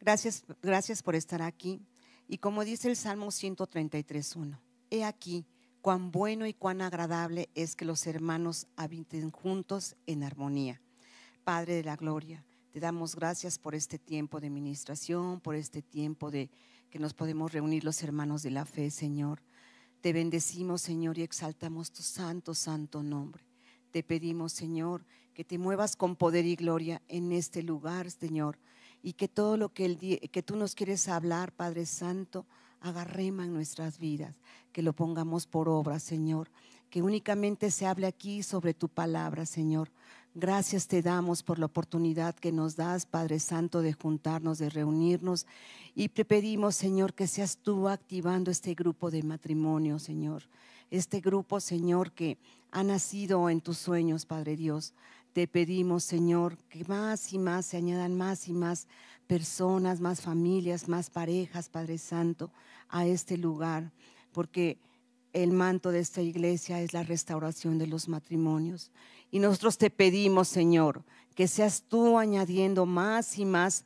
Gracias, por estar aquí. Y como dice el Salmo 133.1, he aquí cuán bueno y cuán agradable es que los hermanos habiten juntos en armonía. Padre de la Gloria, te damos gracias por este tiempo de ministración, por este tiempo de que nos podemos reunir los hermanos de la fe, Señor. Te bendecimos, Señor, y exaltamos tu santo, santo nombre. Te pedimos, Señor, que te muevas con poder y gloria en este lugar, Señor y que todo lo que, que tú nos quieres hablar, Padre Santo, haga en nuestras vidas, que lo pongamos por obra, Señor, que únicamente se hable aquí sobre tu palabra, Señor. Gracias te damos por la oportunidad que nos das, Padre Santo, de juntarnos, de reunirnos. Y te pedimos, Señor, que seas tú activando este grupo de matrimonio, Señor. Este grupo, Señor, que ha nacido en tus sueños, Padre Dios te pedimos, Señor, que más y más se añadan más y más personas, más familias, más parejas, Padre Santo, a este lugar, porque el manto de esta iglesia es la restauración de los matrimonios. Y nosotros te pedimos, Señor, que seas tú añadiendo más y más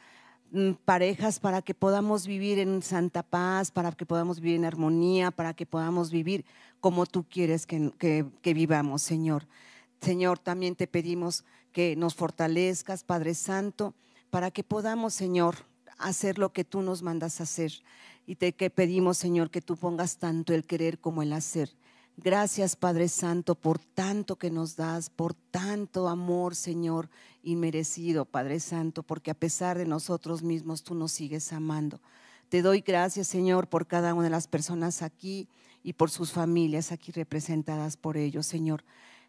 mm, parejas para que podamos vivir en santa paz, para que podamos vivir en armonía, para que podamos vivir como tú quieres que, que vivamos, Señor. Señor, también te pedimos que nos fortalezcas, Padre Santo, para que podamos, Señor, hacer lo que tú nos mandas hacer. Y te que pedimos, Señor, que tú pongas tanto el querer como el hacer. Gracias, Padre Santo, por tanto que nos das, por tanto amor, Señor, inmerecido, Padre Santo, porque a pesar de nosotros mismos, tú nos sigues amando. Te doy gracias, Señor, por cada una de las personas aquí y por sus familias aquí representadas por ellos, Señor.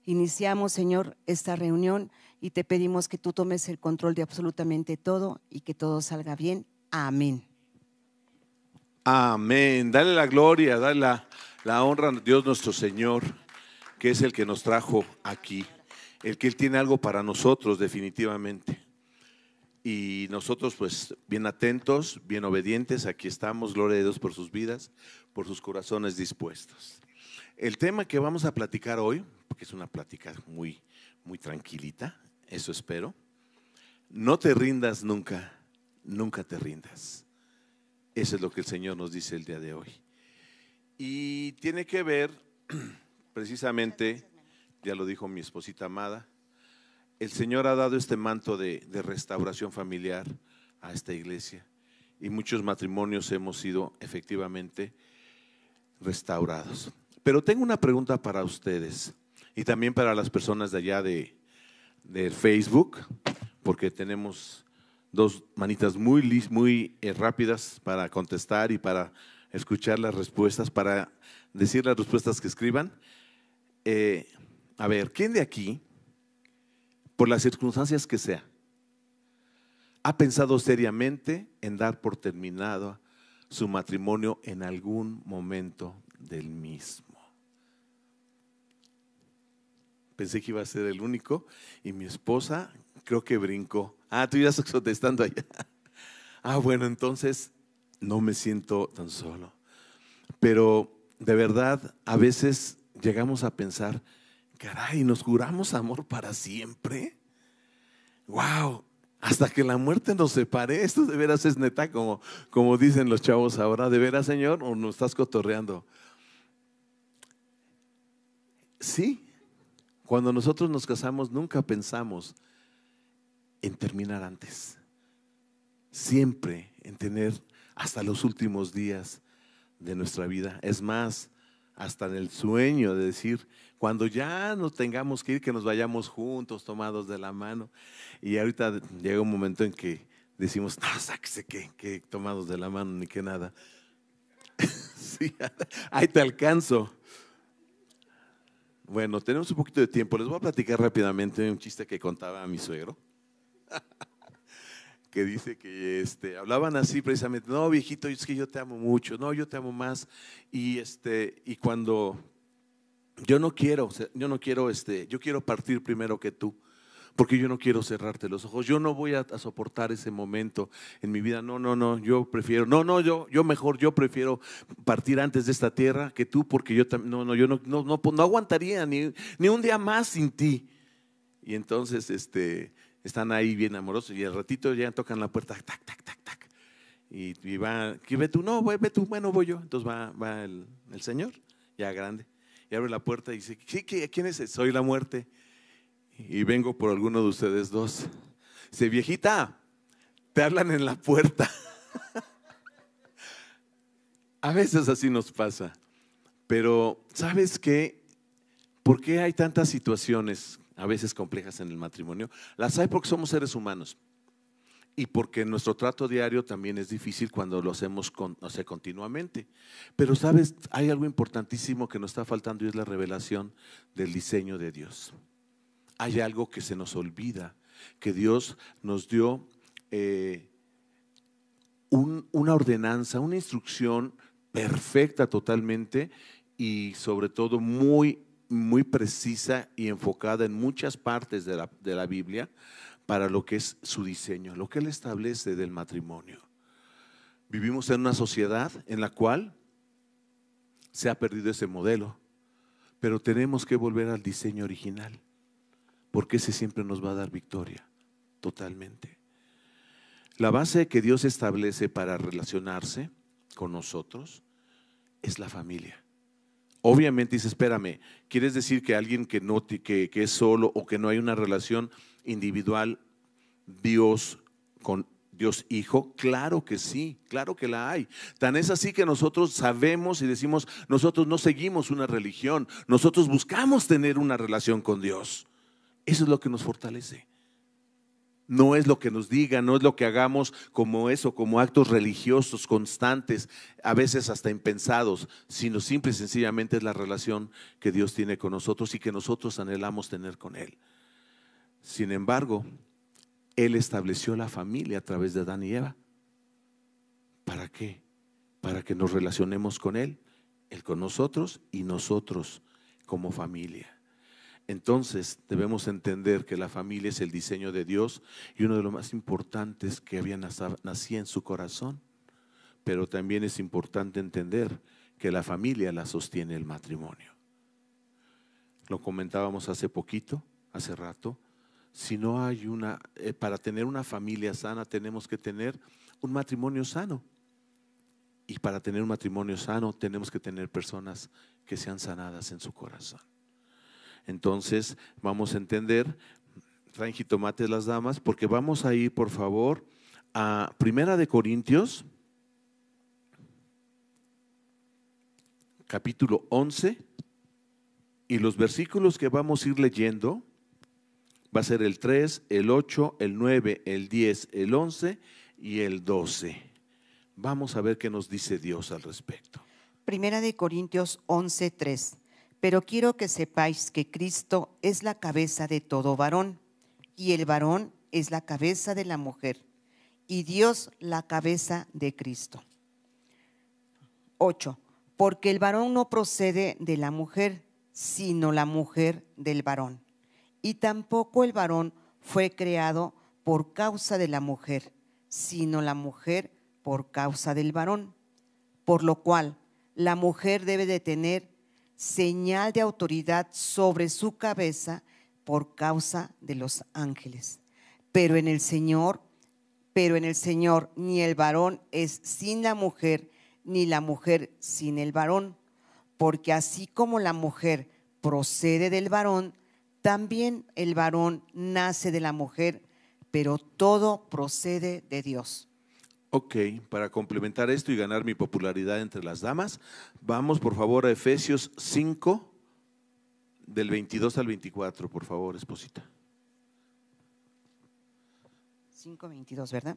Iniciamos, Señor, esta reunión y te pedimos que tú tomes el control de absolutamente todo y que todo salga bien. Amén. Amén. Dale la gloria, dale la, honra a Dios nuestro Señor, que es el que nos trajo aquí, el que Él tiene algo para nosotros definitivamente. Y nosotros pues bien atentos, bien obedientes, aquí estamos, gloria a Dios por sus vidas, por sus corazones dispuestos. El tema que vamos a platicar hoy, porque es una plática muy, muy tranquilita, eso espero, no te rindas nunca, nunca te rindas. Eso es lo que el Señor nos dice el día de hoy. Y tiene que ver precisamente, ya lo dijo mi esposita amada, el Señor ha dado este manto de restauración familiar a esta iglesia y muchos matrimonios hemos sido efectivamente restaurados. Pero tengo una pregunta para ustedes y también para las personas de allá de, Facebook, porque tenemos dos manitas muy, muy eh, rápidas para contestar y para escuchar las respuestas, para decir las respuestas que escriban. Eh, a ver, ¿quién de aquí, por las circunstancias que sea, ha pensado seriamente en dar por terminado su matrimonio en algún momento del mismo? Pensé que iba a ser el único. Y mi esposa creo que brincó. Ah, tú ya estás contestando allá. ah, bueno, entonces no me siento tan solo. Pero de verdad, a veces llegamos a pensar, caray, nos juramos amor para siempre. Wow, hasta que la muerte nos separe. Esto de veras es neta, como, como dicen los chavos ahora. ¿De veras, Señor, o nos estás cotorreando? Sí, cuando nosotros nos casamos nunca pensamos en terminar antes, siempre en tener hasta los últimos días de nuestra vida. Es más, hasta en el sueño de decir, cuando ya nos tengamos que ir, que nos vayamos juntos, tomados de la mano. Y ahorita llega un momento en que decimos, no, sáquese que, que tomados de la mano, ni que nada. sí, ahí te alcanzo. Bueno, tenemos un poquito de tiempo. Les voy a platicar rápidamente un chiste que contaba mi suegro. que dice que este, hablaban así precisamente, no, viejito, es que yo te amo mucho, no, yo te amo más. Y, este, y cuando yo no quiero, yo no quiero, este, yo quiero partir primero que tú porque yo no quiero cerrarte los ojos, yo no voy a, soportar ese momento en mi vida, no, no, no, yo prefiero, no, no, yo, yo mejor, yo prefiero partir antes de esta tierra que tú, porque yo también, no, no, yo no, no, aguantaría ni, ni un día más sin ti. Y entonces, este, están ahí bien amorosos y al ratito ya tocan la puerta, tac, tac, tac, tac. Y, va, ¿qué ve tú, no, ve, tú, bueno, voy yo. Entonces va, va el, Señor, ya grande, y abre la puerta y dice, ¿quién es? Soy la muerte y vengo por alguno de ustedes dos. Se viejita, te hablan en la puerta. A veces así nos pasa. Pero, ¿sabes qué? ¿Por qué hay tantas situaciones a veces complejas en el matrimonio? Las hay porque somos seres humanos y porque nuestro trato diario también es difícil cuando lo hacemos con, continuamente. Pero, ¿sabes? Hay algo importantísimo que nos está faltando y es la revelación del diseño de Dios hay algo que se nos olvida, que Dios nos dio eh, una ordenanza, una instrucción perfecta totalmente y sobre todo muy, muy precisa y enfocada en muchas partes de la, de la Biblia para lo que es su diseño, lo que Él establece del matrimonio. Vivimos en una sociedad en la cual se ha perdido ese modelo, pero tenemos que volver al diseño original porque ese siempre nos va a dar victoria, totalmente. La base que Dios establece para relacionarse con nosotros es la familia. Obviamente dice, espérame, ¿quieres decir que alguien que, no, que es solo o que no hay una relación individual Dios con Dios Hijo? Claro que sí, claro que la hay. Tan es así que nosotros sabemos y decimos, nosotros no seguimos una religión, nosotros buscamos tener una relación con Dios. Eso es lo que nos fortalece. No es lo que nos diga no es lo que hagamos como eso, como actos religiosos constantes, a veces hasta impensados, sino simple y sencillamente es la relación que Dios tiene con nosotros y que nosotros anhelamos tener con Él. Sin embargo, Él estableció la familia a través de Adán y Eva. ¿Para qué? Para que nos relacionemos con Él, Él con nosotros y nosotros como familia. Entonces debemos entender que la familia es el diseño de Dios y uno de los más importantes que había nacido en su corazón. Pero también es importante entender que la familia la sostiene el matrimonio. Lo comentábamos hace poquito, hace rato. Si no hay una, eh, para tener una familia sana tenemos que tener un matrimonio sano. Y para tener un matrimonio sano tenemos que tener personas que sean sanadas en su corazón entonces vamos a entender, traen jitomates las damas, porque vamos a ir, por favor, a Primera de Corintios, capítulo 11, y los versículos que vamos a ir leyendo va a ser el 3, el 8, el 9, el 10, el 11 y el 12. Vamos a ver qué nos dice Dios al respecto. Primera de Corintios 11, 3. Pero quiero que sepáis que Cristo es la cabeza de todo varón y el varón es la cabeza de la mujer y Dios la cabeza de Cristo. 8. Porque el varón no procede de la mujer, sino la mujer del varón. Y tampoco el varón fue creado por causa de la mujer, sino la mujer por causa del varón. Por lo cual, la mujer debe de tener señal de autoridad sobre su cabeza por causa de los ángeles. Pero en el Señor, pero en el Señor ni el varón es sin la mujer, ni la mujer sin el varón, porque así como la mujer procede del varón, también el varón nace de la mujer, pero todo procede de Dios. Ok, para complementar esto y ganar mi popularidad entre las damas, vamos por favor a Efesios 5, del 22 al 24, por favor, esposita. 22, ¿verdad?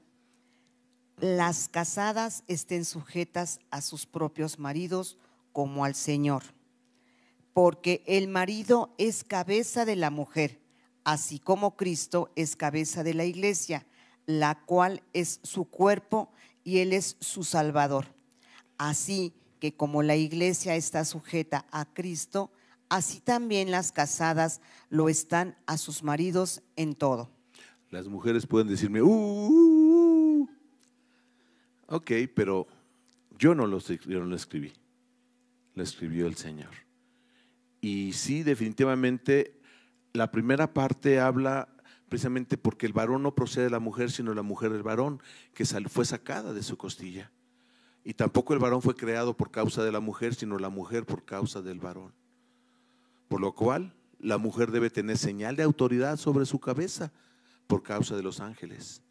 Las casadas estén sujetas a sus propios maridos como al Señor, porque el marido es cabeza de la mujer, así como Cristo es cabeza de la iglesia la cual es su cuerpo y Él es su Salvador. Así que como la iglesia está sujeta a Cristo, así también las casadas lo están a sus maridos en todo. Las mujeres pueden decirme, uh, uh, uh". ok, pero yo no, lo, yo no lo escribí, lo escribió el Señor. Y sí, definitivamente, la primera parte habla precisamente porque el varón no procede de la mujer, sino la mujer del varón, que fue sacada de su costilla. Y tampoco el varón fue creado por causa de la mujer, sino la mujer por causa del varón. Por lo cual, la mujer debe tener señal de autoridad sobre su cabeza por causa de los ángeles.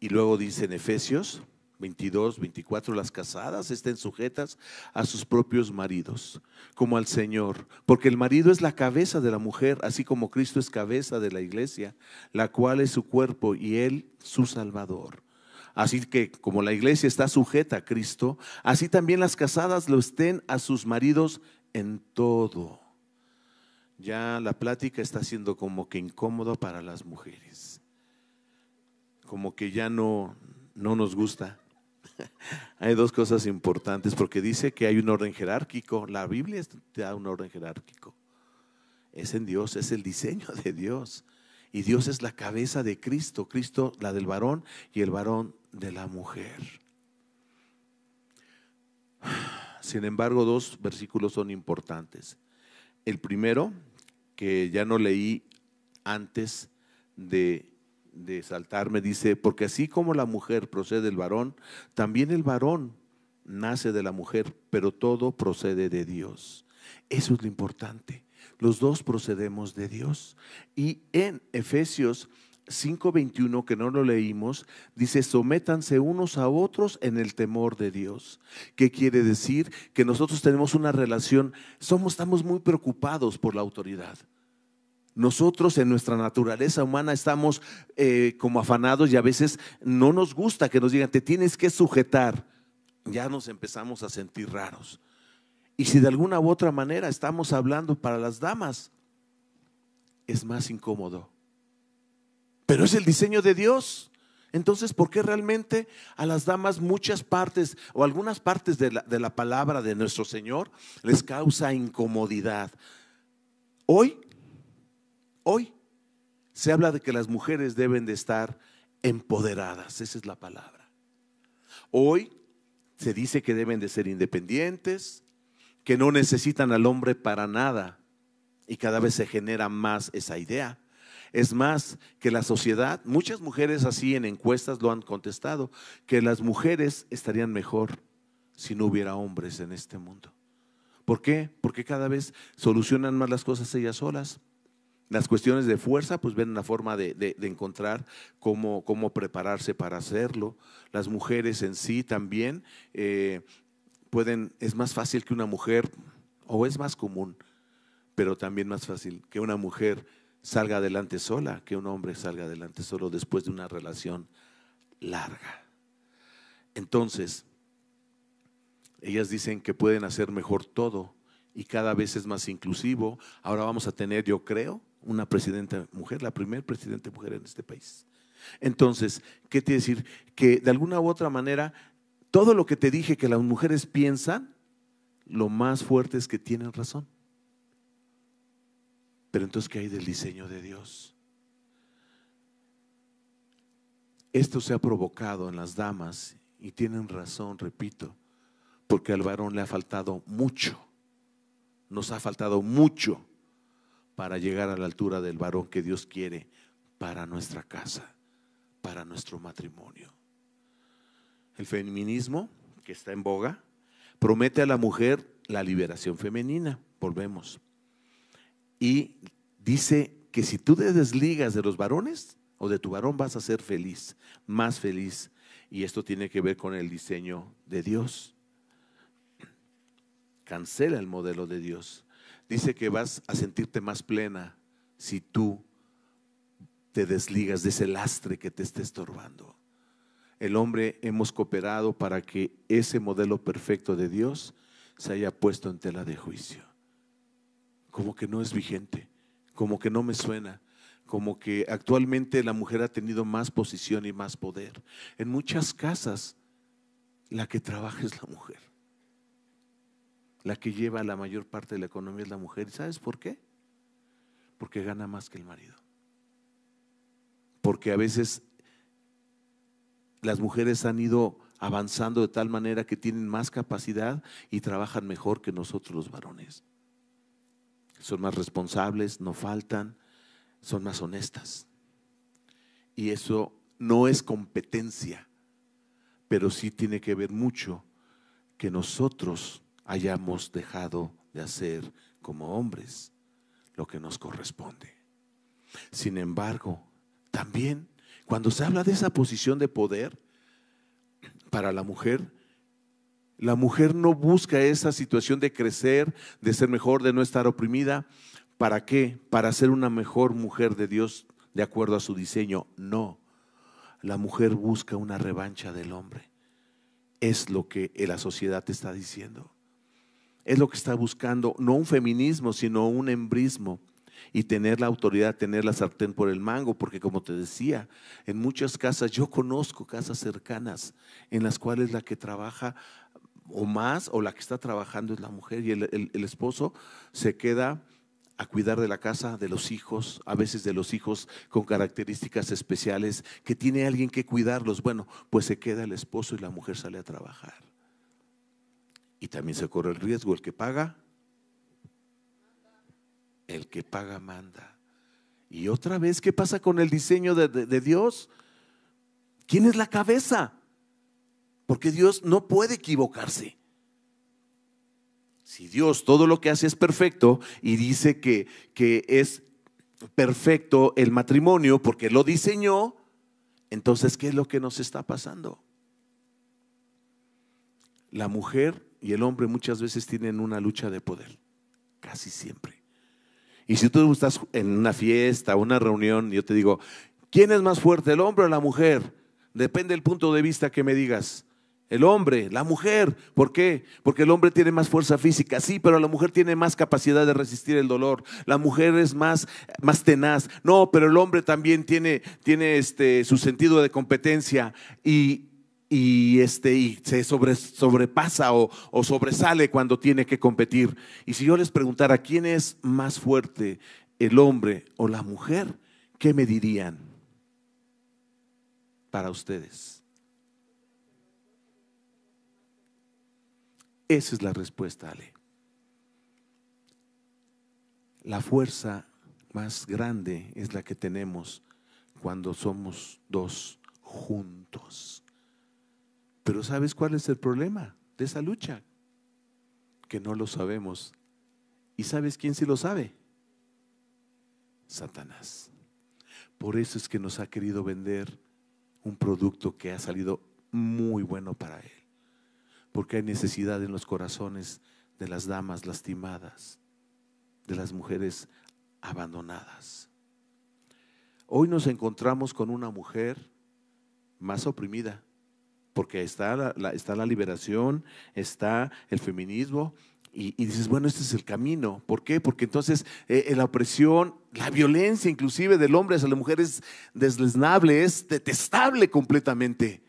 Y luego dice en Efesios 22, 24, las casadas estén sujetas a sus propios maridos, como al Señor, porque el marido es la cabeza de la mujer, así como Cristo es cabeza de la iglesia, la cual es su cuerpo y él su Salvador. Así que como la iglesia está sujeta a Cristo, así también las casadas lo estén a sus maridos en todo. Ya la plática está siendo como que incómoda para las mujeres, como que ya no, no nos gusta hay dos cosas importantes, porque dice que hay un orden jerárquico. La Biblia te da un orden jerárquico. Es en Dios, es el diseño de Dios. Y Dios es la cabeza de Cristo, Cristo la del varón y el varón de la mujer. Sin embargo, dos versículos son importantes. El primero, que ya no leí antes de de saltarme, dice, porque así como la mujer procede del varón, también el varón nace de la mujer, pero todo procede de Dios. Eso es lo importante. Los dos procedemos de Dios. Y en Efesios 5:21, que no lo leímos, dice, sométanse unos a otros en el temor de Dios. ¿Qué quiere decir? Que nosotros tenemos una relación, somos, estamos muy preocupados por la autoridad. Nosotros en nuestra naturaleza humana estamos eh, como afanados y a veces no nos gusta que nos digan, te tienes que sujetar. Ya nos empezamos a sentir raros. Y si de alguna u otra manera estamos hablando para las damas, es más incómodo. Pero es el diseño de Dios. Entonces, ¿por qué realmente a las damas muchas partes o algunas partes de la, de la palabra de nuestro Señor les causa incomodidad? Hoy Hoy se habla de que las mujeres deben de estar empoderadas, esa es la palabra. Hoy se dice que deben de ser independientes, que no necesitan al hombre para nada y cada vez se genera más esa idea. Es más, que la sociedad, muchas mujeres así en encuestas lo han contestado, que las mujeres estarían mejor si no hubiera hombres en este mundo. ¿Por qué? Porque cada vez solucionan más las cosas ellas solas las cuestiones de fuerza, pues ven una forma de, encontrar cómo, prepararse para hacerlo. Las mujeres en sí también eh, pueden, es más fácil que una mujer, o es más común, pero también más fácil que una mujer salga adelante sola, que un hombre salga adelante solo después de una relación larga. Entonces, ellas dicen que pueden hacer mejor todo y cada vez es más inclusivo. Ahora vamos a tener, yo creo, una presidenta mujer, la primera presidenta mujer en este país. Entonces, ¿qué quiere decir? Que de alguna u otra manera, todo lo que te dije que las mujeres piensan, lo más fuerte es que tienen razón. Pero entonces, ¿qué hay del diseño de Dios? Esto se ha provocado en las damas y tienen razón, repito, porque al varón le ha faltado mucho, nos ha faltado mucho para llegar a la altura del varón que Dios quiere para nuestra casa, para nuestro matrimonio. El feminismo, que está en boga, promete a la mujer la liberación femenina, volvemos. Y dice que si tú te desligas de los varones o de tu varón vas a ser feliz, más feliz. Y esto tiene que ver con el diseño de Dios. Cancela el modelo de Dios dice que vas a sentirte más plena si tú te desligas de ese lastre que te está estorbando. El hombre hemos cooperado para que ese modelo perfecto de Dios se haya puesto en tela de juicio. Como que no es vigente, como que no me suena, como que actualmente la mujer ha tenido más posición y más poder. En muchas casas la que trabaja es la mujer la que lleva la mayor parte de la economía es la mujer. ¿Y sabes por qué? Porque gana más que el marido. Porque a veces las mujeres han ido avanzando de tal manera que tienen más capacidad y trabajan mejor que nosotros los varones. Son más responsables, no faltan, son más honestas. Y eso no es competencia, pero sí tiene que ver mucho que nosotros hayamos dejado de hacer como hombres lo que nos corresponde. Sin embargo, también cuando se habla de esa posición de poder para la mujer, la mujer no busca esa situación de crecer, de ser mejor, de no estar oprimida. ¿Para qué? Para ser una mejor mujer de Dios de acuerdo a su diseño. No. La mujer busca una revancha del hombre. Es lo que la sociedad está diciendo. Es lo que está buscando, no un feminismo, sino un embrismo y tener la autoridad, tener la sartén por el mango, porque como te decía, en muchas casas, yo conozco casas cercanas en las cuales la que trabaja o más o la que está trabajando es la mujer y el, el esposo se queda a cuidar de la casa, de los hijos, a veces de los hijos con características especiales, que tiene alguien que cuidarlos. Bueno, pues se queda el esposo y la mujer sale a trabajar. Y también se corre el riesgo, el que paga, el que paga manda. Y otra vez, ¿qué pasa con el diseño de, Dios? ¿Quién es la cabeza? Porque Dios no puede equivocarse. Si Dios todo lo que hace es perfecto y dice que, que es perfecto el matrimonio porque lo diseñó, entonces, ¿qué es lo que nos está pasando? La mujer y el hombre muchas veces tiene una lucha de poder, casi siempre. Y si tú estás en una fiesta, una reunión, yo te digo, ¿quién es más fuerte, el hombre o la mujer? Depende del punto de vista que me digas. El hombre, la mujer, ¿por qué? Porque el hombre tiene más fuerza física, sí, pero la mujer tiene más capacidad de resistir el dolor. La mujer es más, más tenaz. No, pero el hombre también tiene, tiene este, su sentido de competencia y, y, este, y se sobrepasa o, o, sobresale cuando tiene que competir. Y si yo les preguntara quién es más fuerte, el hombre o la mujer, ¿qué me dirían para ustedes? Esa es la respuesta, Ale. La fuerza más grande es la que tenemos cuando somos dos juntos. Pero ¿sabes cuál es el problema de esa lucha? Que no lo sabemos. ¿Y sabes quién sí lo sabe? Satanás. Por eso es que nos ha querido vender un producto que ha salido muy bueno para él. Porque hay necesidad en los corazones de las damas lastimadas, de las mujeres abandonadas. Hoy nos encontramos con una mujer más oprimida, porque está la, liberación, está el feminismo, y, dices, bueno, este es el camino. ¿Por qué? Porque entonces eh, eh, la opresión, la violencia inclusive del hombre hacia la mujer es desleznable, es detestable completamente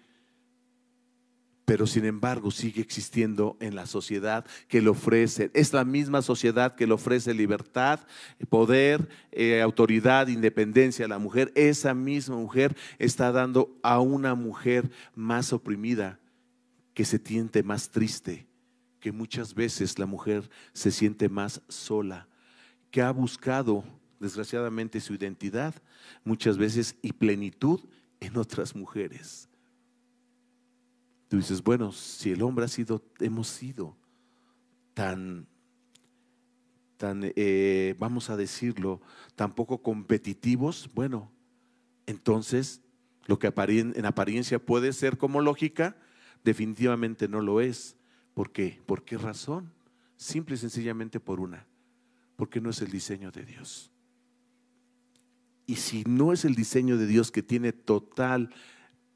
pero sin embargo sigue existiendo en la sociedad que le ofrece. Es la misma sociedad que le ofrece libertad, poder, eh, autoridad, independencia a la mujer. Esa misma mujer está dando a una mujer más oprimida, que se siente más triste, que muchas veces la mujer se siente más sola, que ha buscado desgraciadamente su identidad muchas veces y plenitud en otras mujeres dices, bueno, si el hombre ha sido, hemos sido tan, tan eh, vamos a decirlo, tan poco competitivos, bueno, entonces lo que en apariencia puede ser como lógica, definitivamente no lo es. ¿Por qué? ¿Por qué razón? Simple y sencillamente por una, porque no es el diseño de Dios. Y si no es el diseño de Dios que tiene total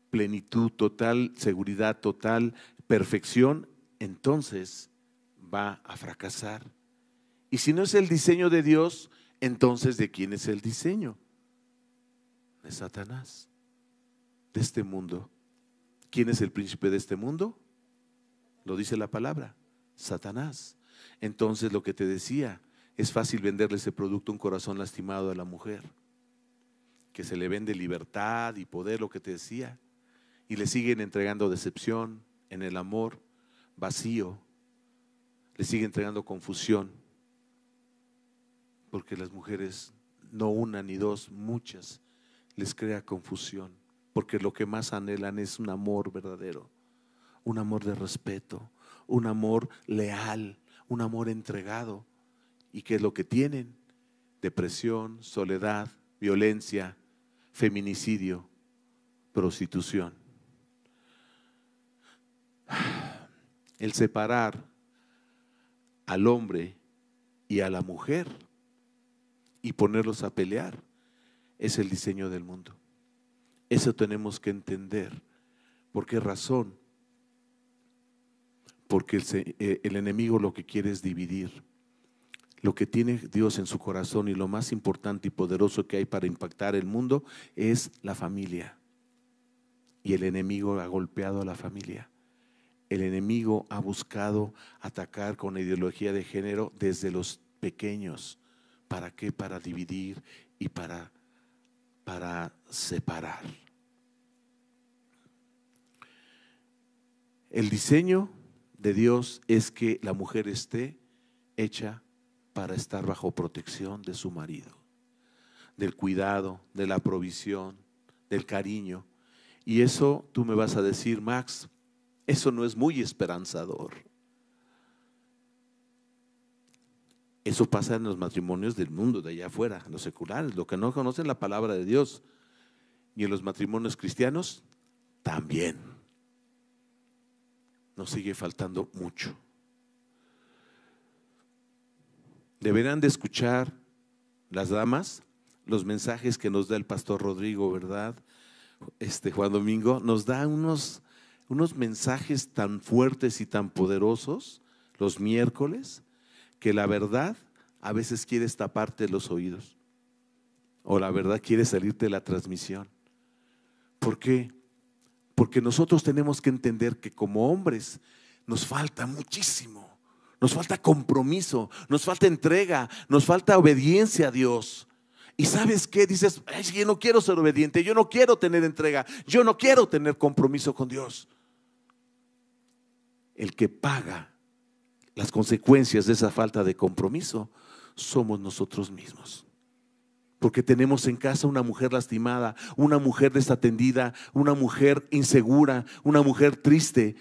plenitud total, seguridad total, perfección, entonces va a fracasar. Y si no es el diseño de Dios, entonces ¿de quién es el diseño? De Satanás, de este mundo. ¿Quién es el príncipe de este mundo? Lo dice la palabra, Satanás. Entonces lo que te decía, es fácil venderle ese producto a un corazón lastimado a la mujer, que se le vende libertad y poder, lo que te decía y le siguen entregando decepción en el amor vacío, le siguen entregando confusión, porque las mujeres, no una ni dos, muchas, les crea confusión, porque lo que más anhelan es un amor verdadero, un amor de respeto, un amor leal, un amor entregado. ¿Y qué es lo que tienen? Depresión, soledad, violencia, feminicidio, prostitución. el separar al hombre y a la mujer y ponerlos a pelear es el diseño del mundo. Eso tenemos que entender. ¿Por qué razón? Porque eh, el, enemigo lo que quiere es dividir. Lo que tiene Dios en su corazón y lo más importante y poderoso que hay para impactar el mundo es la familia. Y el enemigo ha golpeado a la familia el enemigo ha buscado atacar con la ideología de género desde los pequeños. ¿Para qué? Para dividir y para, para separar. El diseño de Dios es que la mujer esté hecha para estar bajo protección de su marido, del cuidado, de la provisión, del cariño. Y eso tú me vas a decir, Max, eso no es muy esperanzador. Eso pasa en los matrimonios del mundo, de allá afuera, en los seculares, lo que no conocen la palabra de Dios. Y en los matrimonios cristianos también. Nos sigue faltando mucho. Deberán de escuchar las damas los mensajes que nos da el pastor Rodrigo, ¿verdad? Este Juan Domingo nos da unos unos mensajes tan fuertes y tan poderosos los miércoles que la verdad a veces quiere taparte los oídos o la verdad quiere salirte de la transmisión. ¿Por qué? Porque nosotros tenemos que entender que como hombres nos falta muchísimo. Nos falta compromiso, nos falta entrega, nos falta obediencia a Dios. Y sabes qué? Dices, yo no quiero ser obediente, yo no quiero tener entrega, yo no quiero tener compromiso con Dios el que paga las consecuencias de esa falta de compromiso somos nosotros mismos. Porque tenemos en casa una mujer lastimada, una mujer desatendida, una mujer insegura, una mujer triste.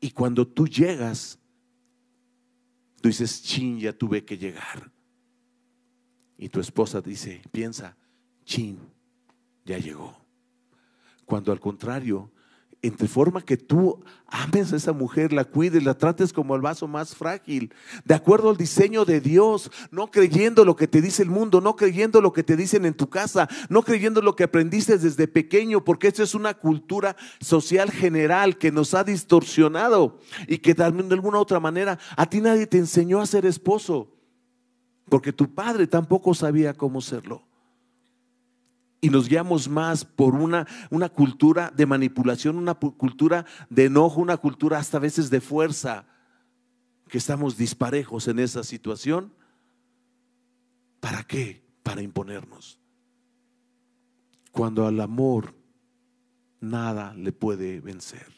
Y cuando tú llegas, tú dices, chin, ya tuve que llegar. Y tu esposa dice, piensa, chin, ya llegó. Cuando al contrario, entre forma que tú ames a esa mujer, la cuides, la trates como el vaso más frágil, de acuerdo al diseño de Dios, no creyendo lo que te dice el mundo, no creyendo lo que te dicen en tu casa, no creyendo lo que aprendiste desde pequeño, porque esto es una cultura social general que nos ha distorsionado y que de alguna u otra manera a ti nadie te enseñó a ser esposo, porque tu padre tampoco sabía cómo serlo y nos guiamos más por una, cultura de manipulación, una cultura de enojo, una cultura hasta veces de fuerza, que estamos disparejos en esa situación. ¿Para qué? Para imponernos. Cuando al amor nada le puede vencer.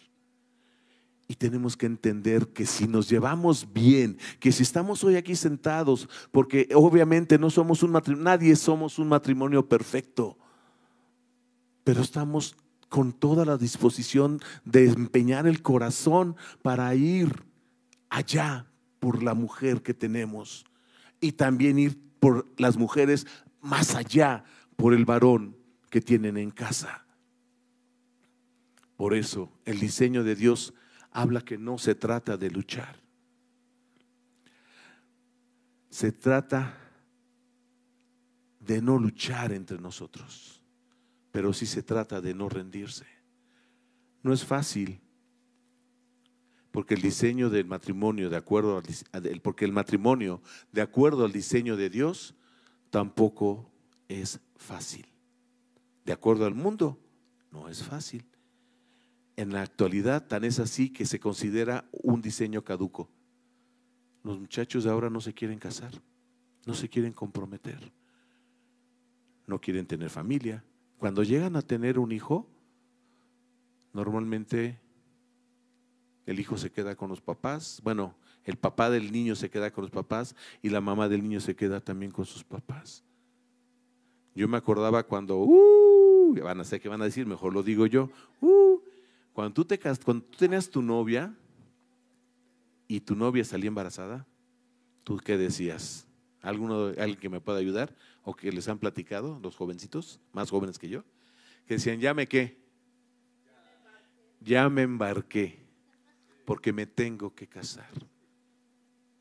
Y tenemos que entender que si nos llevamos bien, que si estamos hoy aquí sentados, porque obviamente no somos un matrimonio, nadie somos un matrimonio perfecto pero estamos con toda la disposición de empeñar el corazón para ir allá por la mujer que tenemos y también ir por las mujeres más allá por el varón que tienen en casa. Por eso el diseño de Dios habla que no se trata de luchar. Se trata de no luchar entre nosotros pero sí se trata de no rendirse. No es fácil, porque el diseño del matrimonio, de acuerdo al, porque el matrimonio, de acuerdo al diseño de Dios, tampoco es fácil. De acuerdo al mundo, no es fácil. En la actualidad, tan es así que se considera un diseño caduco. Los muchachos ahora no se quieren casar, no se quieren comprometer, no quieren tener familia, cuando llegan a tener un hijo, normalmente el hijo se queda con los papás, bueno, el papá del niño se queda con los papás y la mamá del niño se queda también con sus papás. Yo me acordaba cuando, uh, van a ser que van a decir, mejor lo digo yo, uh, cuando tú, te, cuando tenías tu novia y tu novia salía embarazada, ¿tú qué decías? ¿Alguno, ¿Alguien que me pueda ayudar? o que les han platicado los jovencitos, más jóvenes que yo, que decían, ya me qué, ya me embarqué, porque me tengo que casar.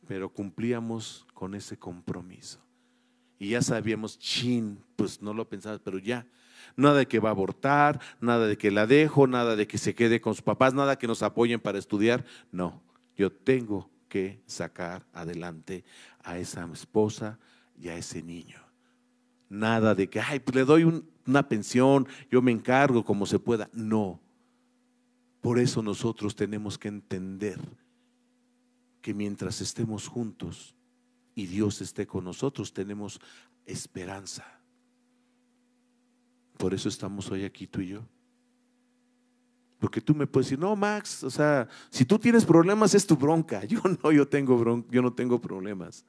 Pero cumplíamos con ese compromiso. Y ya sabíamos, chin, pues no lo pensabas, pero ya. Nada de que va a abortar, nada de que la dejo, nada de que se quede con sus papás, nada que nos apoyen para estudiar. No, yo tengo que sacar adelante a esa esposa y a ese niño nada de que, ay, pues le doy una pensión, yo me encargo como se pueda. No. Por eso nosotros tenemos que entender que mientras estemos juntos y Dios esté con nosotros, tenemos esperanza. Por eso estamos hoy aquí tú y yo. Porque tú me puedes decir, no, Max, o sea, si tú tienes problemas es tu bronca. Yo no, yo tengo bronca, yo no tengo problemas.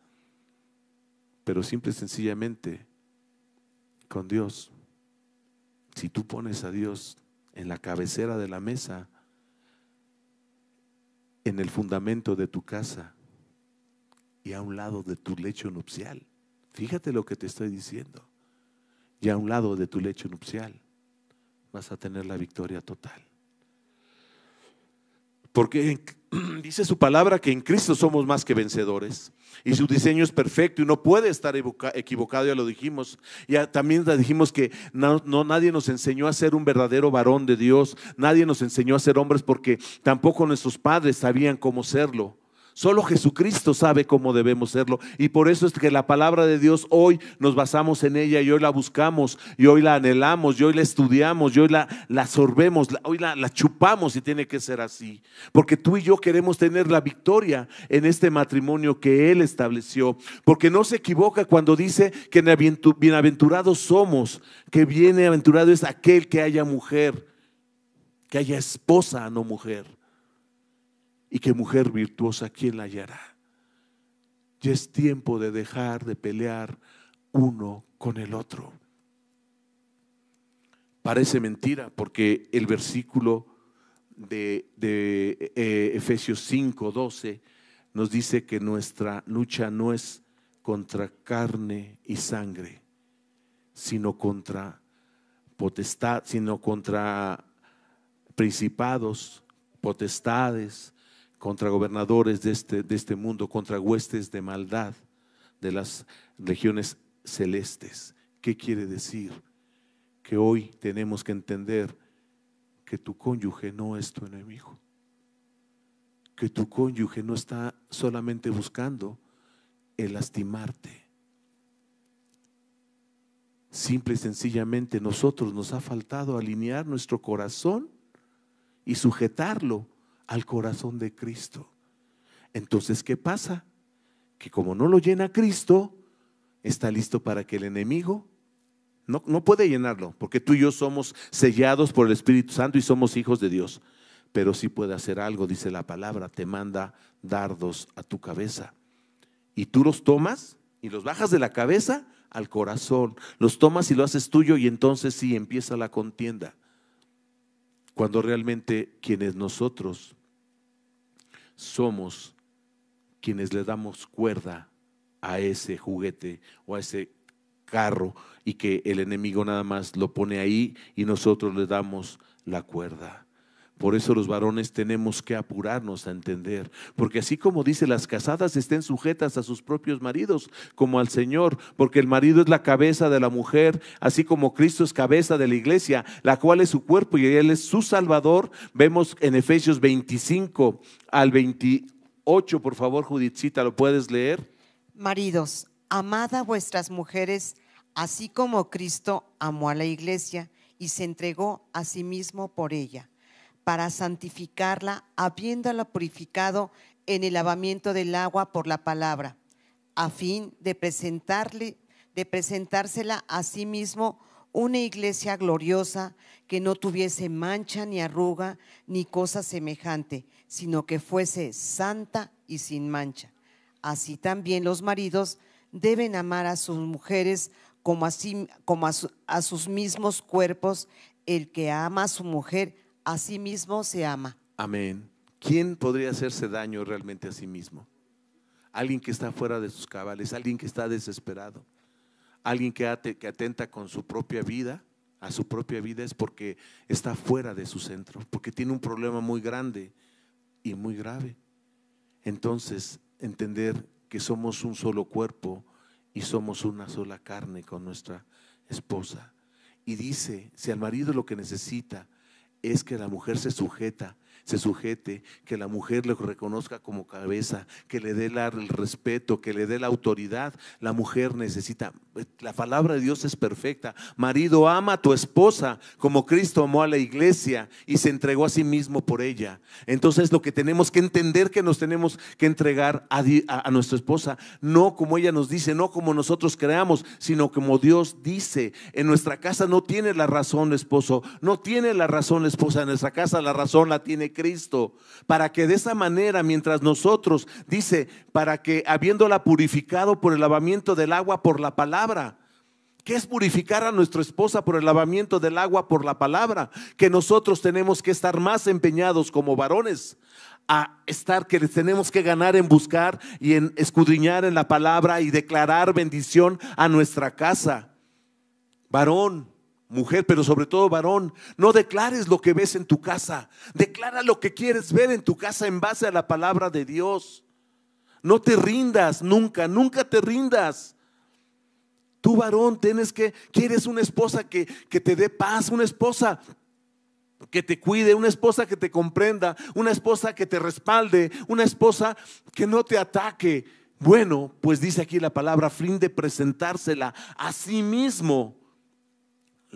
Pero simple y sencillamente con Dios, si tú pones a Dios en la cabecera de la mesa, en el fundamento de tu casa y a un lado de tu lecho nupcial, fíjate lo que te estoy diciendo, y a un lado de tu lecho nupcial vas a tener la victoria total. Porque dice su palabra que en Cristo somos más que vencedores y su diseño es perfecto y no puede estar equivocado, ya lo dijimos. Ya también dijimos que no, nadie nos enseñó a ser un verdadero varón de Dios, nadie nos enseñó a ser hombres porque tampoco nuestros padres sabían cómo serlo. Solo Jesucristo sabe cómo debemos serlo. Y por eso es que la palabra de Dios hoy nos basamos en ella y hoy la buscamos y hoy la anhelamos y hoy la estudiamos y hoy la, la sorbemos, hoy la, la chupamos y tiene que ser así. Porque tú y yo queremos tener la victoria en este matrimonio que Él estableció. Porque no se equivoca cuando dice que bienaventurados somos, que bienaventurado es aquel que haya mujer, que haya esposa, no mujer. Y qué mujer virtuosa, ¿quién la hallará? Ya es tiempo de dejar de pelear uno con el otro. Parece mentira porque el versículo de, eh, Efesios 5, 12 nos dice que nuestra lucha no es contra carne y sangre, sino contra potestad, sino contra principados, potestades, contra gobernadores de este, de este mundo, contra huestes de maldad de las regiones celestes. ¿Qué quiere decir? Que hoy tenemos que entender que tu cónyuge no es tu enemigo, que tu cónyuge no está solamente buscando el lastimarte. Simple y sencillamente nosotros nos ha faltado alinear nuestro corazón y sujetarlo al corazón de Cristo. Entonces, ¿qué pasa? Que como no lo llena Cristo, está listo para que el enemigo no, no, puede llenarlo, porque tú y yo somos sellados por el Espíritu Santo y somos hijos de Dios. Pero si puede hacer algo, dice la palabra, te manda dardos a tu cabeza. Y tú los tomas y los bajas de la cabeza al corazón. Los tomas y lo haces tuyo y entonces sí empieza la contienda. Cuando realmente quienes nosotros somos quienes le damos cuerda a ese juguete o a ese carro y que el enemigo nada más lo pone ahí y nosotros le damos la cuerda. Por eso los varones tenemos que apurarnos a entender, porque así como dice, las casadas estén sujetas a sus propios maridos, como al Señor, porque el marido es la cabeza de la mujer, así como Cristo es cabeza de la iglesia, la cual es su cuerpo y Él es su Salvador. Vemos en Efesios 25 al 28, por favor, Judicita ¿lo puedes leer? Maridos, amad a vuestras mujeres, así como Cristo amó a la iglesia y se entregó a sí mismo por ella para santificarla, habiéndola purificado en el lavamiento del agua por la palabra, a fin de presentarle, de presentársela a sí mismo una iglesia gloriosa que no tuviese mancha ni arruga ni cosa semejante, sino que fuese santa y sin mancha. Así también los maridos deben amar a sus mujeres como, a, como a sus mismos cuerpos. El que ama a su mujer a sí mismo se ama. Amén. ¿Quién podría hacerse daño realmente a sí mismo? Alguien que está fuera de sus cabales, alguien que está desesperado, alguien que, atenta con su propia vida, a su propia vida es porque está fuera de su centro, porque tiene un problema muy grande y muy grave. Entonces, entender que somos un solo cuerpo y somos una sola carne con nuestra esposa. Y dice, si al marido lo que necesita es que la mujer se sujeta se sujete, que la mujer le reconozca como cabeza, que le dé el respeto, que le dé la autoridad. La mujer necesita, la palabra de Dios es perfecta. Marido, ama a tu esposa como Cristo amó a la iglesia y se entregó a sí mismo por ella. Entonces lo que tenemos que entender que nos tenemos que entregar a, nuestra esposa, no como ella nos dice, no como nosotros creamos, sino como Dios dice. En nuestra casa no tiene la razón esposo, no tiene la razón esposa, en nuestra casa la razón la tiene Cristo, para que de esa manera, mientras nosotros, dice, para que habiéndola purificado por el lavamiento del agua por la palabra, que es purificar a nuestra esposa por el lavamiento del agua por la palabra? Que nosotros tenemos que estar más empeñados como varones a estar, que les tenemos que ganar en buscar y en escudriñar en la palabra y declarar bendición a nuestra casa. Varón, mujer, pero sobre todo varón, no declares lo que ves en tu casa, declara lo que quieres ver en tu casa en base a la palabra de Dios. No te rindas nunca, nunca te rindas. Tú varón tienes que, quieres una esposa que, que te dé paz, una esposa que te cuide, una esposa que te comprenda, una esposa que te respalde, una esposa que no te ataque. Bueno, pues dice aquí la palabra, fin de presentársela a sí mismo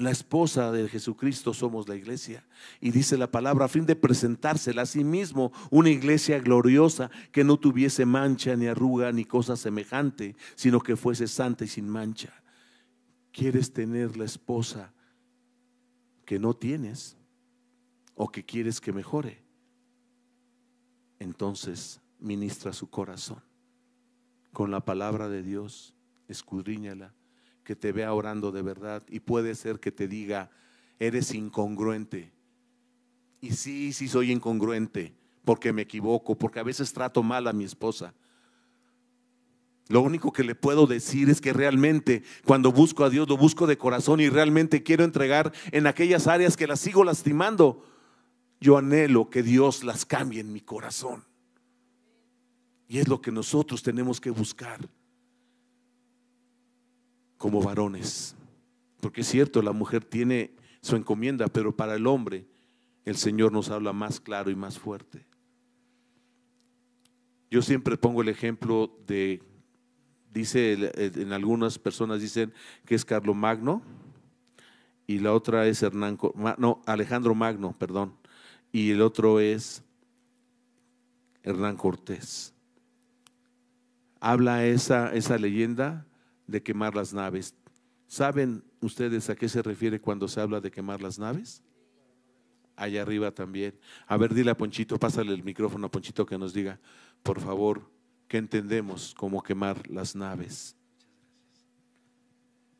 la esposa de Jesucristo somos la iglesia. Y dice la palabra a fin de presentársela a sí mismo una iglesia gloriosa que no tuviese mancha ni arruga ni cosa semejante, sino que fuese santa y sin mancha. ¿Quieres tener la esposa que no tienes o que quieres que mejore? Entonces ministra su corazón con la palabra de Dios, escudriñala que te vea orando de verdad y puede ser que te diga, eres incongruente. Y sí, sí soy incongruente, porque me equivoco, porque a veces trato mal a mi esposa. Lo único que le puedo decir es que realmente cuando busco a Dios lo busco de corazón y realmente quiero entregar en aquellas áreas que las sigo lastimando. Yo anhelo que Dios las cambie en mi corazón. Y es lo que nosotros tenemos que buscar como varones. Porque es cierto, la mujer tiene su encomienda, pero para el hombre el Señor nos habla más claro y más fuerte. Yo siempre pongo el ejemplo de, dice, en algunas personas dicen que es Carlos Magno y la otra es Hernán, no, Alejandro Magno, perdón, y el otro es Hernán Cortés. Habla esa, esa leyenda de quemar las naves. ¿Saben ustedes a qué se refiere cuando se habla de quemar las naves? Allá arriba también. A ver, dile a Ponchito, pásale el micrófono a Ponchito que nos diga, por favor, ¿qué entendemos como quemar las naves?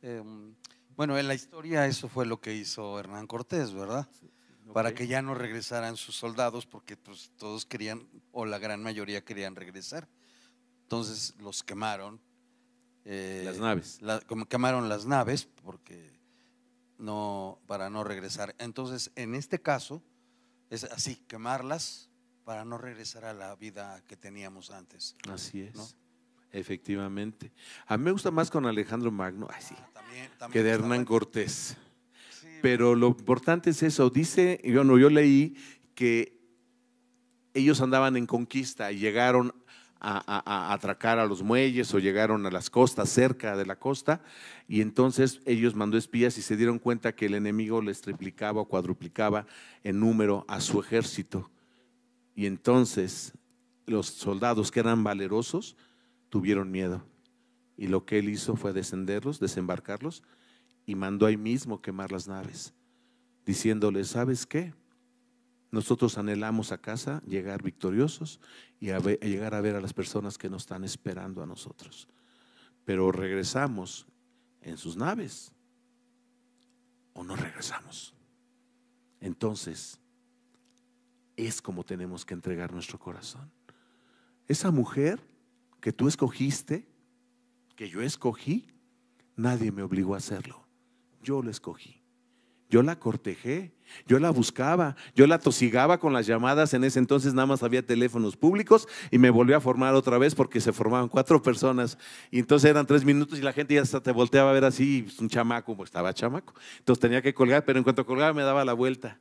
Em, bueno, en la historia eso fue lo que hizo Hernán Cortés, ¿verdad? Para que ya no regresaran sus soldados, porque pues, todos querían, o la gran mayoría querían regresar. Entonces los quemaron eh, las naves. La, quemaron las naves porque no, para no regresar. Entonces, en este caso, es así, quemarlas para no regresar a la vida que teníamos antes. Así es. Efectivamente. A mí me gusta más con Alejandro Magno, ah, que de Hernán Cortés. Pero lo importante es eso. Dice, yo yo leí que ellos andaban en conquista y llegaron a, atracar a los muelles o llegaron a las costas, cerca de la costa, y entonces ellos mandó espías y se dieron cuenta que el enemigo les triplicaba o cuadruplicaba en número a su ejército. Y entonces los soldados que eran valerosos tuvieron miedo. Y lo que él hizo fue descenderlos, desembarcarlos, y mandó ahí mismo quemar las naves, diciéndoles, ¿sabes qué? Nosotros anhelamos a casa llegar victoriosos y llegar a ver a las personas que nos están esperando a nosotros. Pero regresamos en sus naves o no regresamos. Entonces, es como tenemos que entregar nuestro corazón. Esa mujer que tú escogiste, que yo escogí, nadie me obligó a hacerlo. Yo lo escogí. Yo la cortejé, yo la buscaba, yo la tosigaba con las llamadas. En ese entonces nada más había teléfonos públicos y me volví a formar otra vez porque se formaban cuatro personas. Y entonces eran tres minutos y la gente ya hasta te volteaba a ver así, pues, un chamaco, pues estaba chamaco. Entonces tenía que colgar, pero en cuanto colgaba me daba la vuelta.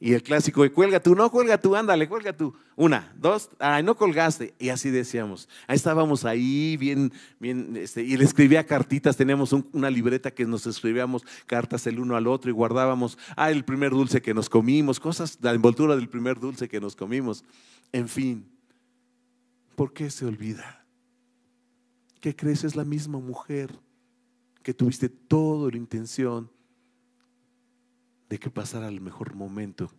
Y el clásico, y cuelga tú, no cuelga tú, ándale, cuelga tú. Una, dos, ay, no colgaste. Y así decíamos. Ahí estábamos ahí, bien, bien, este, y le escribía cartitas. Teníamos una libreta que nos escribíamos cartas el uno al otro y guardábamos, ah, el primer dulce que nos comimos, cosas, la envoltura del primer dulce que nos comimos. En fin, ¿por qué se olvida? ¿Qué crees? Es la misma mujer que tuviste toda la intención de que pasara el mejor momento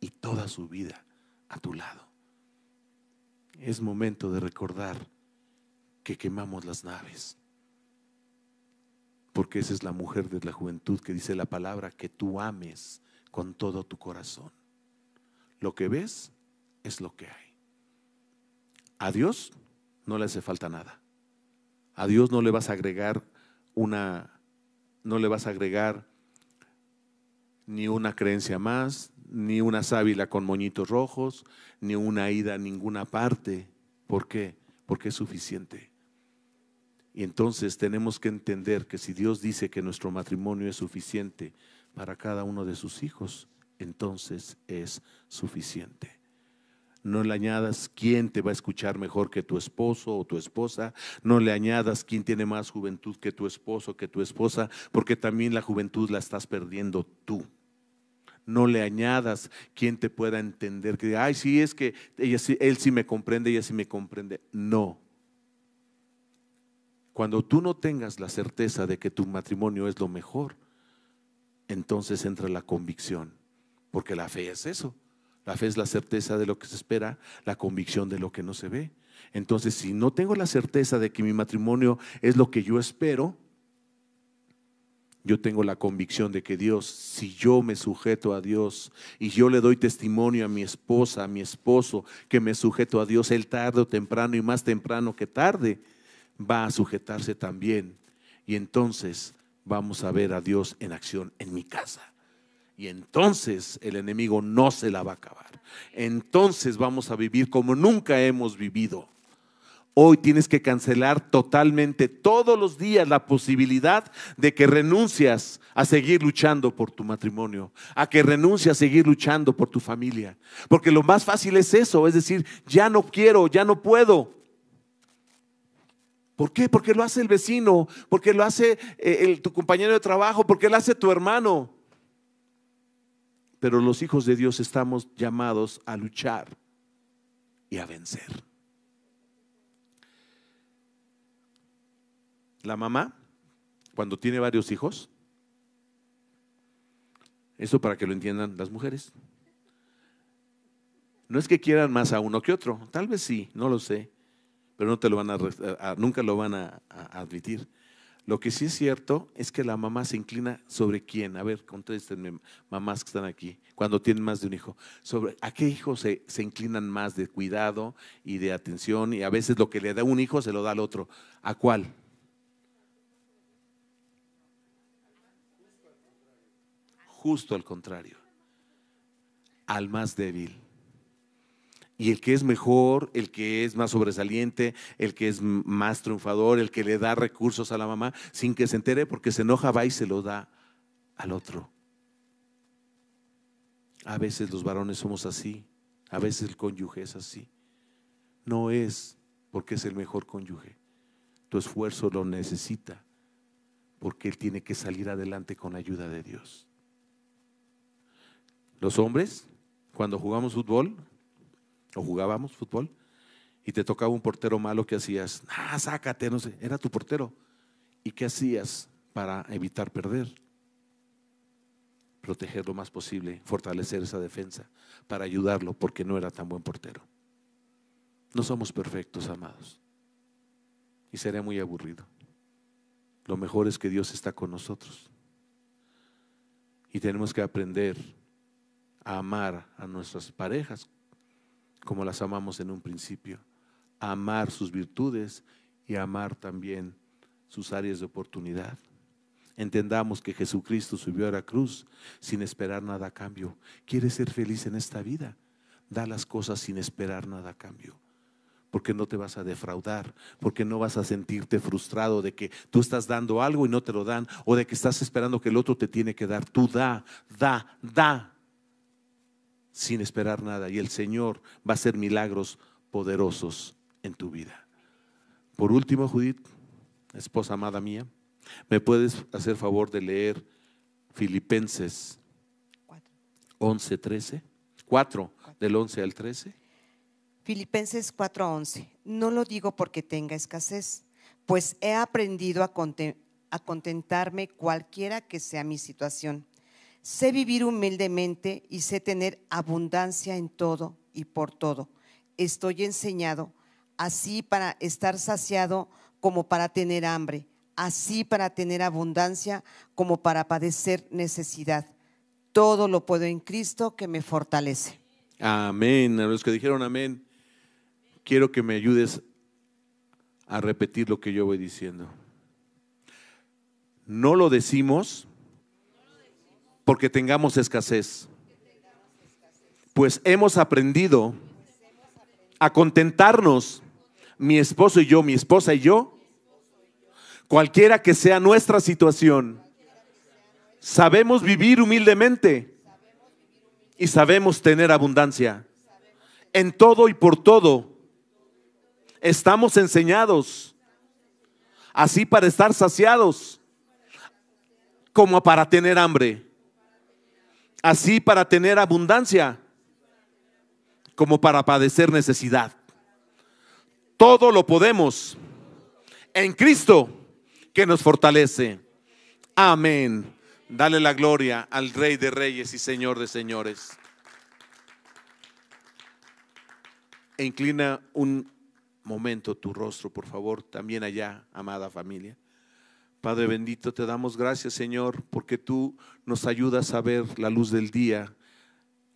y toda su vida a tu lado. Es momento de recordar que quemamos las naves, porque esa es la mujer de la juventud que dice la palabra que tú ames con todo tu corazón. Lo que ves es lo que hay. A Dios no le hace falta nada. A Dios no le vas a agregar una, no le vas a agregar ni una creencia más, ni una sábila con moñitos rojos, ni una ida a ninguna parte. ¿Por qué? Porque es suficiente. Y entonces tenemos que entender que si Dios dice que nuestro matrimonio es suficiente para cada uno de sus hijos, entonces es suficiente. No le añadas quién te va a escuchar mejor que tu esposo o tu esposa. No le añadas quién tiene más juventud que tu esposo, que tu esposa, porque también la juventud la estás perdiendo tú no le añadas quien te pueda entender, que ay, sí, es que ella, él sí me comprende, ella sí me comprende. No. Cuando tú no tengas la certeza de que tu matrimonio es lo mejor, entonces entra la convicción, porque la fe es eso. La fe es la certeza de lo que se espera, la convicción de lo que no se ve. Entonces, si no tengo la certeza de que mi matrimonio es lo que yo espero, yo tengo la convicción de que Dios, si yo me sujeto a Dios y yo le doy testimonio a mi esposa, a mi esposo, que me sujeto a Dios, él tarde o temprano y más temprano que tarde va a sujetarse también. Y entonces vamos a ver a Dios en acción en mi casa. Y entonces el enemigo no se la va a acabar. Entonces vamos a vivir como nunca hemos vivido. Hoy tienes que cancelar totalmente todos los días la posibilidad de que renuncias a seguir luchando por tu matrimonio, a que renuncias a seguir luchando por tu familia. Porque lo más fácil es eso, es decir, ya no quiero, ya no puedo. ¿Por qué? Porque lo hace el vecino, porque lo hace eh, tu compañero de trabajo, porque lo hace tu hermano. Pero los hijos de Dios estamos llamados a luchar y a vencer. la mamá, cuando tiene varios hijos, eso para que lo entiendan las mujeres, no es que quieran más a uno que otro, tal vez sí, no lo sé, pero no te lo van a, nunca lo van a, admitir. Lo que sí es cierto es que la mamá se inclina sobre quién. A ver, contéstenme, mamás que están aquí, cuando tienen más de un hijo, sobre a qué hijo se, se inclinan más de cuidado y de atención, y a veces lo que le da un hijo se lo da al otro. ¿A cuál? justo al contrario, al más débil. Y el que es mejor, el que es más sobresaliente, el que es más triunfador, el que le da recursos a la mamá sin que se entere porque se enoja, va y se lo da al otro. A veces los varones somos así, a veces el cónyuge es así. No es porque es el mejor cónyuge. Tu esfuerzo lo necesita porque él tiene que salir adelante con la ayuda de Dios. Los hombres, cuando jugamos fútbol, o jugábamos fútbol, y te tocaba un portero malo, que hacías? Ah, sácate, no sé, era tu portero. ¿Y qué hacías para evitar perder? Proteger lo más posible, fortalecer esa defensa, para ayudarlo, porque no era tan buen portero. No somos perfectos, amados. Y sería muy aburrido. Lo mejor es que Dios está con nosotros. Y tenemos que aprender amar a nuestras parejas como las amamos en un principio, amar sus virtudes y amar también sus áreas de oportunidad. Entendamos que Jesucristo subió a la cruz sin esperar nada a cambio. Quiere ser feliz en esta vida. Da las cosas sin esperar nada a cambio. Porque no te vas a defraudar, porque no vas a sentirte frustrado de que tú estás dando algo y no te lo dan, o de que estás esperando que el otro te tiene que dar. Tú da, da, da, sin esperar nada y el Señor va a hacer milagros poderosos en tu vida. Por último, Judith, esposa amada mía, ¿me puedes hacer favor de leer Filipenses 11, 13? 4, del 11 al 13. Filipenses 4, 11. No lo digo porque tenga escasez, pues he aprendido a, contentarme cualquiera que sea mi situación Sé vivir humildemente y sé tener abundancia en todo y por todo. Estoy enseñado, así para estar saciado como para tener hambre, así para tener abundancia como para padecer necesidad. Todo lo puedo en Cristo que me fortalece. Amén. A los que dijeron amén, quiero que me ayudes a repetir lo que yo voy diciendo. No lo decimos porque tengamos escasez. Pues hemos aprendido a contentarnos, mi esposo y yo, mi esposa y yo, cualquiera que sea nuestra situación. Sabemos vivir humildemente y sabemos tener abundancia. En todo y por todo estamos enseñados, así para estar saciados como para tener hambre así para tener abundancia como para padecer necesidad. Todo lo podemos en Cristo que nos fortalece. Amén. Dale la gloria al Rey de Reyes y Señor de Señores. E inclina un momento tu rostro, por favor, también allá, amada familia. Padre bendito, te damos gracias, Señor, porque tú nos ayudas a ver la luz del día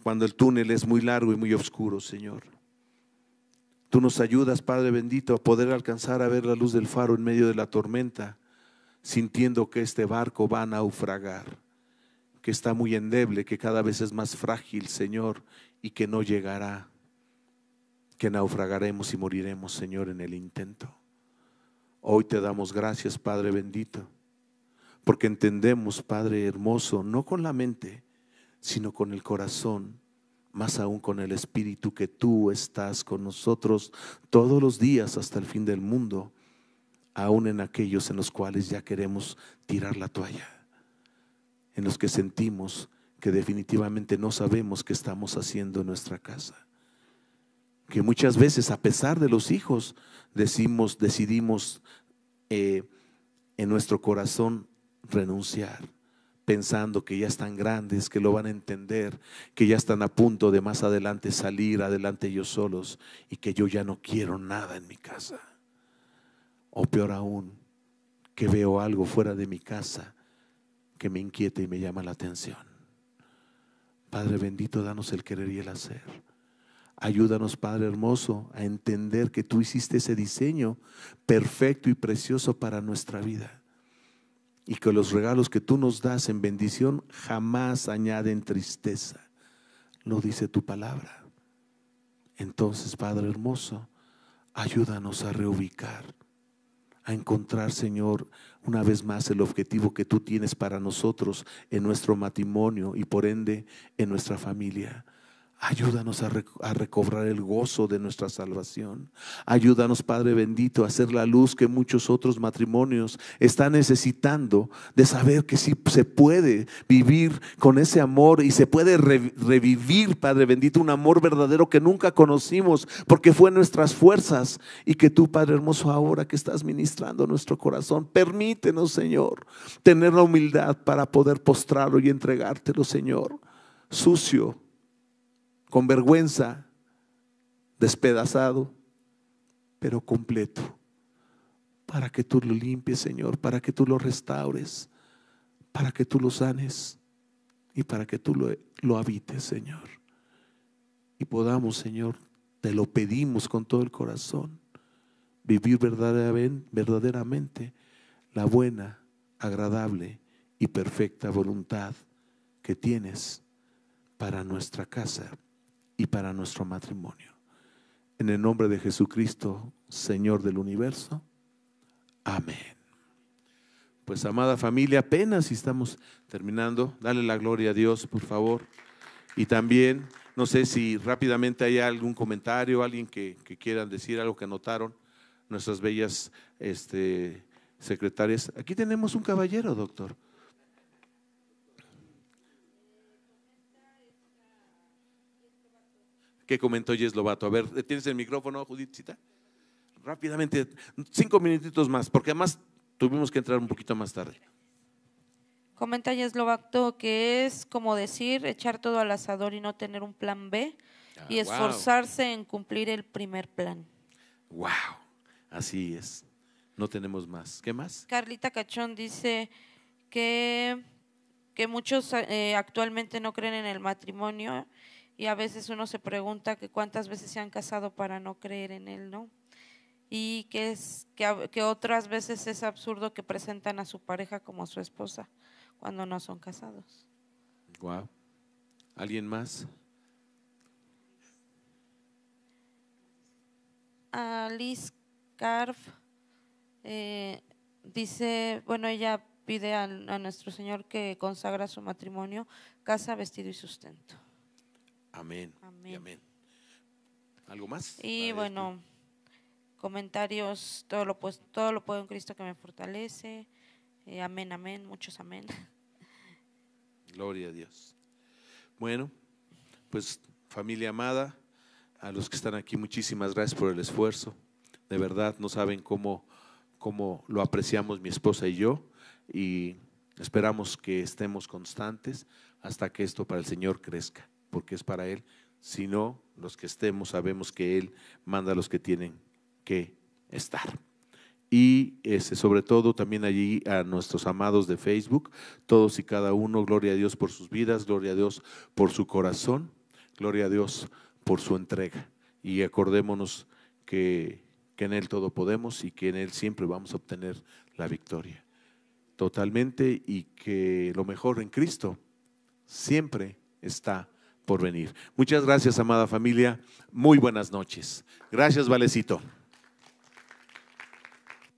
cuando el túnel es muy largo y muy oscuro, Señor. Tú nos ayudas, Padre bendito, a poder alcanzar a ver la luz del faro en medio de la tormenta, sintiendo que este barco va a naufragar, que está muy endeble, que cada vez es más frágil, Señor, y que no llegará, que naufragaremos y moriremos, Señor, en el intento. Hoy te damos gracias, Padre bendito, porque entendemos, Padre hermoso, no con la mente, sino con el corazón, más aún con el Espíritu, que tú estás con nosotros todos los días hasta el fin del mundo, aún en aquellos en los cuales ya queremos tirar la toalla, en los que sentimos que definitivamente no sabemos qué estamos haciendo en nuestra casa, que muchas veces, a pesar de los hijos, decimos, decidimos eh, en nuestro corazón renunciar, pensando que ya están grandes, que lo van a entender, que ya están a punto de más adelante salir adelante ellos solos y que yo ya no quiero nada en mi casa. O peor aún, que veo algo fuera de mi casa que me inquieta y me llama la atención. Padre bendito, danos el querer y el hacer Ayúdanos, Padre hermoso, a entender que tú hiciste ese diseño perfecto y precioso para nuestra vida. Y que los regalos que tú nos das en bendición jamás añaden tristeza. Lo dice tu palabra. Entonces, Padre hermoso, ayúdanos a reubicar, a encontrar, Señor, una vez más el objetivo que tú tienes para nosotros en nuestro matrimonio y por ende en nuestra familia Ayúdanos a, recobrar el gozo de nuestra salvación. Ayúdanos, Padre bendito, a ser la luz que muchos otros matrimonios están necesitando de saber que sí se puede vivir con ese amor y se puede revivir, Padre bendito, un amor verdadero que nunca conocimos porque fue nuestras fuerzas y que tú, Padre hermoso, ahora que estás ministrando nuestro corazón, permítenos, Señor, tener la humildad para poder postrarlo y entregártelo, Señor, sucio con vergüenza, despedazado, pero completo, para que tú lo limpies, Señor, para que tú lo restaures, para que tú lo sanes y para que tú lo, habites, Señor. Y podamos, Señor, te lo pedimos con todo el corazón, vivir verdaderamente la buena, agradable y perfecta voluntad que tienes para nuestra casa y para nuestro matrimonio. En el nombre de Jesucristo, Señor del universo. Amén. Pues amada familia, apenas estamos terminando, dale la gloria a Dios, por favor. Y también, no sé si rápidamente hay algún comentario, alguien que, quieran decir algo que anotaron, nuestras bellas este, secretarias. Aquí tenemos un caballero, doctor. que comentó Yeslovato. A ver, ¿tienes el micrófono, Judithcita? Rápidamente, cinco minutitos más, porque además tuvimos que entrar un poquito más tarde. Comenta Yeslovato que es como decir echar todo al asador y no tener un plan B ah, y esforzarse en cumplir el primer plan. ¡Wow! Así es. No tenemos más. ¿Qué más? Carlita Cachón dice que, que muchos eh, actualmente no creen en el matrimonio y a veces uno se pregunta que cuántas veces se han casado para no creer en Él, ¿no? Y que, es, que, otras veces es absurdo que presentan a su pareja como su esposa cuando no son casados. ¿Alguien más? alice Carf eh, dice, bueno, ella pide a nuestro Señor que consagra su matrimonio, casa, vestido y sustento. Amén. Amén. ¿Algo más? Y bueno, comentarios, todo lo, pues, todo lo puedo en Cristo que me fortalece. Eh, amén, amén, muchos amén. Gloria a Dios. Bueno, pues familia amada, a los que están aquí, muchísimas gracias por el esfuerzo. De verdad, no saben cómo, cómo lo apreciamos mi esposa y yo. Y esperamos que estemos constantes hasta que esto para el Señor crezca porque es para Él, sino los que estemos sabemos que Él manda a los que tienen que estar. Y este, sobre todo también allí a nuestros amados de Facebook, todos y cada uno, gloria a Dios por sus vidas, gloria a Dios por su corazón, gloria a Dios por su entrega. Y acordémonos que, que en Él todo podemos y que en Él siempre vamos a obtener la victoria totalmente y que lo mejor en Cristo siempre está por venir. Muchas gracias, amada familia. Muy buenas noches. Gracias, Valecito.